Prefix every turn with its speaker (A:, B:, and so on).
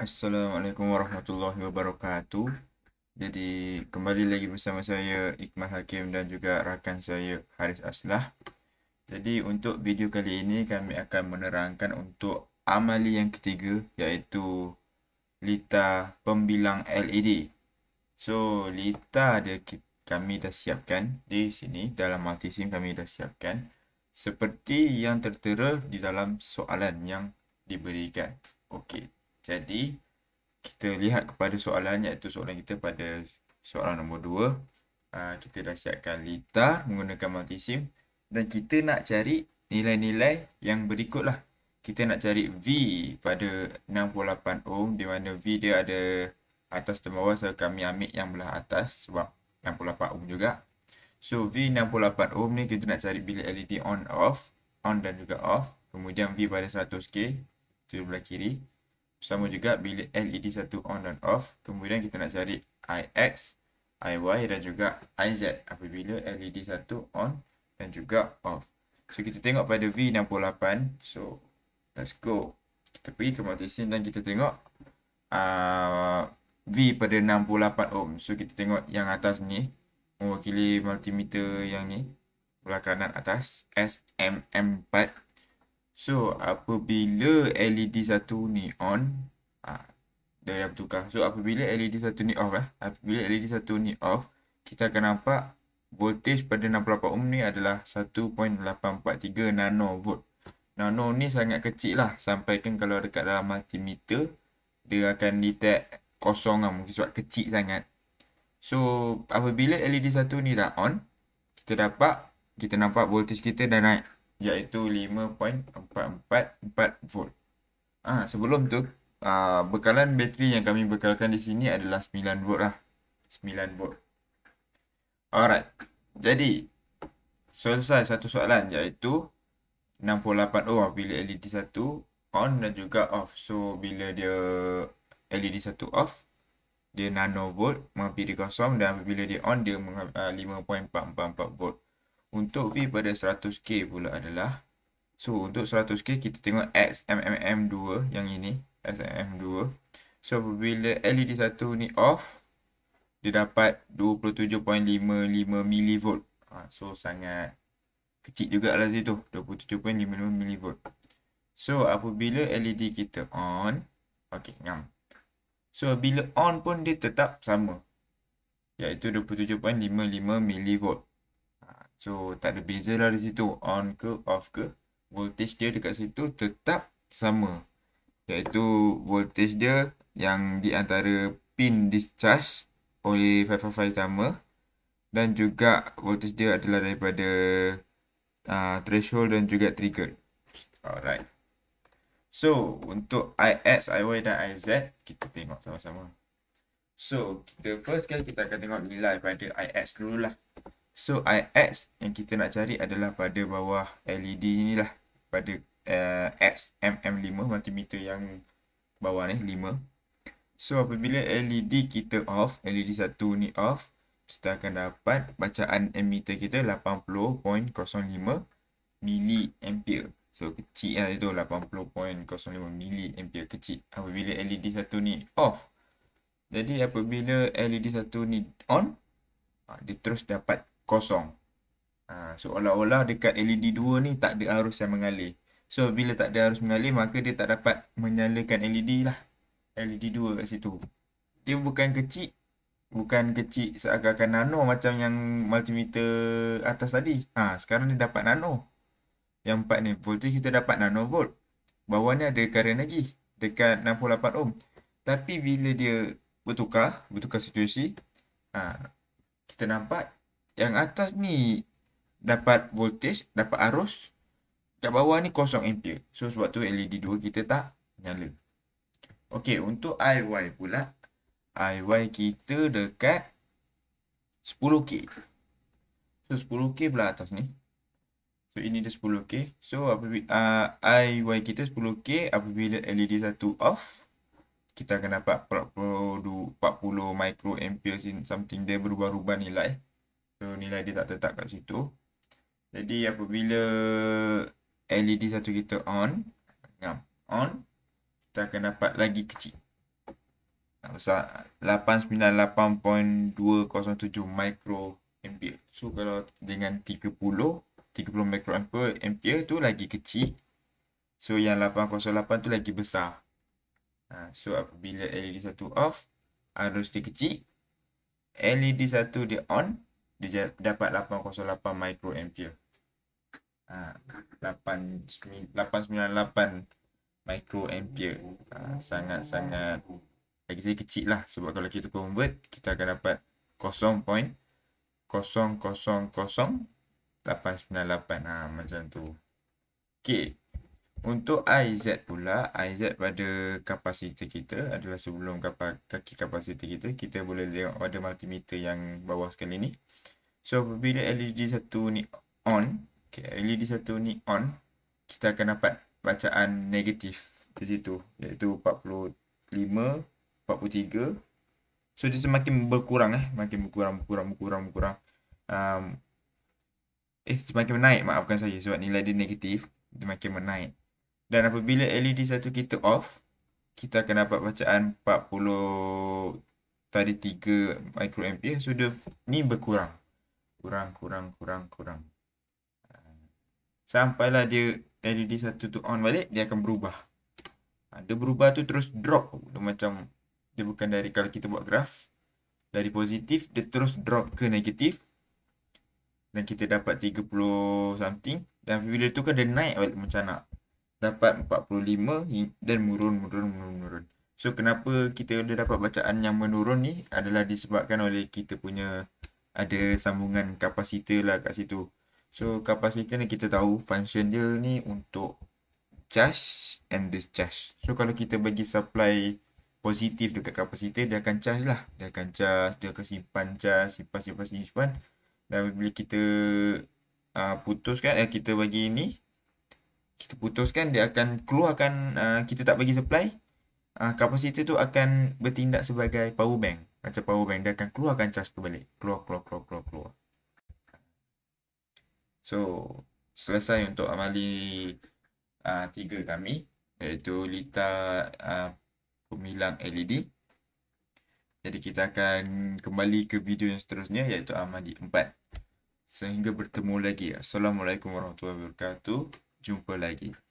A: Assalamualaikum warahmatullahi wabarakatuh. Jadi kembali lagi bersama saya Iqmal Hakim dan juga rakan saya Haris Aslah. Jadi untuk video kali ini kami akan menerangkan untuk amali yang ketiga iaitu lita pembilang LED. So lita dia kami dah siapkan di sini dalam multi sim kami dah siapkan seperti yang tertera di dalam soalan yang diberikan. Okey. Jadi kita lihat kepada soalan iaitu soalan kita pada soalan nombor 2. Uh, ah, kita dah siapkan litar menggunakan multisim dan kita nak cari nilai-nilai yang berikut lah. Kita nak cari V pada 68 ohm di mana V dia ada atas dan bawah so kami ambil yang belah atas sebab 68 ohm juga. So V 68 ohm ni kita nak cari bila LED on off, on dan juga off. Kemudian V pada 100K, tu belah kiri sama juga bila LED satu on dan off kemudian kita nak cari IX IY dan juga IZ apabila LED satu on dan juga off so kita tengok pada V68 so let's go kita pergi ke multisim dan kita tengok uh, V pada 68 ohm so kita tengok yang atas ni mewakili multimeter yang ni belah kanan atas SMM 4 So apabila LED satu ni on ha, Dia dah bertukar So apabila LED satu ni off lah Apabila LED satu ni off Kita akan nampak Voltage pada 68 ohm ni adalah 1.843 nano volt Nano ni sangat kecil lah Sampai kan kalau dekat dalam multimeter Dia akan detect kosong lah mungkin sebab kecil sangat So apabila LED satu ni dah on Kita dapat Kita nampak voltage kita dah naik iaitu 5.444 volt. Ah ha, sebelum tu, ah bekalan bateri yang kami bekalkan di sini adalah 9 volt lah. 9 volt. Alright. Jadi selesai satu soalan iaitu 68 oh bila LED 1 on dan juga off. So bila dia LED 1 off, dia nano volt menghampiri kosong dan bila dia on dia 5.444 ah, volt. Untuk V pada 100K pula adalah So untuk 100K kita tengok XMMM2 yang ini XMMM2 So bila LED 1 ni off Dia dapat 27.55 mV ha, So sangat kecil juga jugalah situ 27.55 mV So apabila LED kita on Okay ngam So bila on pun dia tetap sama Iaitu 27.55 mV So tak ada beza lah di situ on ke off ke Voltage dia dekat situ tetap sama Iaitu voltage dia yang di antara pin discharge oleh 555 sama Dan juga voltage dia adalah daripada uh, threshold dan juga trigger Alright So untuk IX, IY dan IZ kita tengok sama-sama So kita first kali kita akan tengok nilai pada IX dulu lah So IX yang kita nak cari adalah pada bawah LED ni lah Pada uh, eh, XMM5 multimeter yang bawah ni 5 So apabila LED kita off, LED 1 ni off Kita akan dapat bacaan emitter kita 80.05 mili miliampere So kecil lah itu 80.05 mili miliampere kecil Apabila LED 1 ni off Jadi apabila LED 1 ni on ah, dia terus dapat kosong. Ha, Seolah-olah dekat LED 2 ni tak ada arus yang mengalir. So bila tak ada arus mengalir maka dia tak dapat menyalakan LED lah. LED 2 kat situ. Dia bukan kecil. Bukan kecil seakan-akan nano macam yang multimeter atas tadi. Ha, sekarang ni dapat nano. Yang empat ni voltage kita dapat nano volt. Bawah ni ada current lagi. Dekat 68 ohm. Tapi bila dia bertukar, bertukar situasi, ha, kita nampak yang atas ni dapat voltage, dapat arus. Kat bawah ni kosong ampere. So sebab tu LED 2 kita tak nyala. Okey, untuk IY pula. IY kita dekat 10K. So 10K pula atas ni. So ini dia 10K. So apabila uh, ah, IY kita 10K apabila LED 1 off. Kita akan dapat 40, micro ampere something dia berubah-ubah nilai. So nilai dia tak tetap kat situ. Jadi apabila LED satu kita on, ngam, on, kita akan dapat lagi kecil. Tak besar 898.207 micro ampere. So kalau dengan 30, 30 micro ampere, ampere tu lagi kecil. So yang 808 tu lagi besar. Ha, so apabila LED satu off, arus dia kecil. LED satu dia on, dia dapat 808 microampere. Ha, 8, 898 microampere. Ah, sangat-sangat lagi saya kecil lah sebab kalau kita convert kita akan dapat 0.000898 ha, ah, macam tu. Okay, untuk IZ pula, IZ pada kapasiti kita adalah sebelum kaki kapasiti kita, kita boleh tengok pada multimeter yang bawah sekali ni. So, bila LED satu ni on, okay, LED satu ni on, kita akan dapat bacaan negatif di situ, iaitu 45, 43. So, dia semakin berkurang eh, semakin berkurang, berkurang, berkurang, berkurang. Um, eh, semakin menaik, maafkan saya sebab nilai dia negatif, semakin makin menaik. Dan apabila LED satu kita off, kita akan dapat bacaan 40 tadi 3 microampere sudah so, ni berkurang. Kurang, kurang, kurang, kurang. Sampailah dia LED satu tu on balik, dia akan berubah. Ha, dia berubah tu terus drop. Dia macam dia bukan dari kalau kita buat graf dari positif dia terus drop ke negatif dan kita dapat 30 something dan bila tu kan dia naik balik macam nak dapat 45 dan murun, murun, murun, murun. So kenapa kita ada dapat bacaan yang menurun ni adalah disebabkan oleh kita punya ada sambungan kapasitor lah kat situ. So kapasitor ni kita tahu function dia ni untuk charge and discharge. So kalau kita bagi supply positif dekat kapasitor dia akan charge lah. Dia akan charge, dia akan simpan charge, simpan, simpan, simpan. Dan bila kita uh, putuskan, eh, kita bagi ni kita putuskan dia akan keluarkan uh, kita tak bagi supply uh, kapasiti tu akan bertindak sebagai power bank macam power bank dia akan keluarkan charge tu balik keluar keluar keluar keluar keluar so selesai untuk amali uh, tiga kami iaitu lita uh, pemilang LED jadi kita akan kembali ke video yang seterusnya iaitu amali empat sehingga bertemu lagi assalamualaikum warahmatullahi wabarakatuh jumpa lagi.